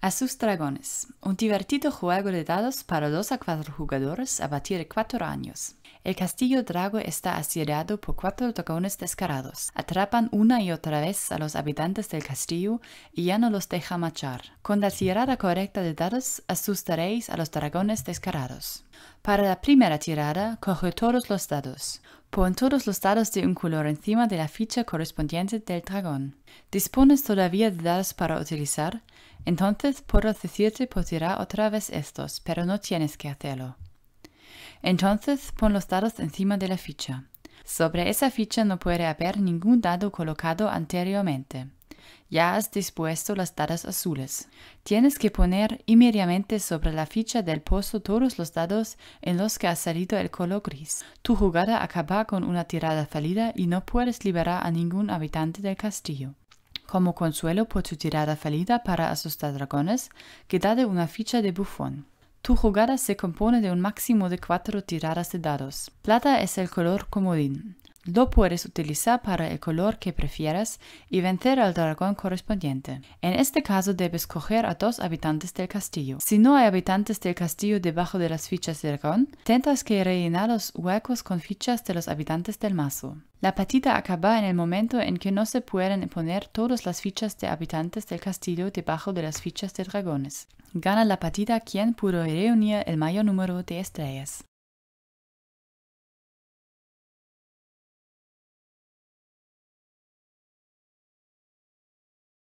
A sus dragones, un divertido juego de dados para dos a cuatro jugadores a partir de años. El castillo Drago está asediado por cuatro dragones descarados. Atrapan una y otra vez a los habitantes del castillo y ya no los deja marchar. Con la tirada correcta de dados asustaréis a los dragones descarados. Para la primera tirada, coge todos los dados. Pon todos los dados de un color encima de la ficha correspondiente del dragón. ¿Dispones todavía de dados para utilizar? Entonces puedo decirte por otra vez estos, pero no tienes que hacerlo. Entonces pon los dados encima de la ficha. Sobre esa ficha no puede haber ningún dado colocado anteriormente. Ya has dispuesto las dadas azules. Tienes que poner inmediatamente sobre la ficha del pozo todos los dados en los que ha salido el color gris. Tu jugada acaba con una tirada fallida y no puedes liberar a ningún habitante del castillo. Como consuelo por tu tirada fallida para asustar dragones, quédate una ficha de bufón. Tu jugada se compone de un máximo de cuatro tiradas de dados. Plata es el color comodín. Lo puedes utilizar para el color que prefieras y vencer al dragón correspondiente. En este caso debes coger a dos habitantes del castillo. Si no hay habitantes del castillo debajo de las fichas de dragón, tendrás que rellenar los huecos con fichas de los habitantes del mazo. La partida acaba en el momento en que no se pueden poner todas las fichas de habitantes del castillo debajo de las fichas de dragones. Gana la partida quien pudo reunir el mayor número de estrellas.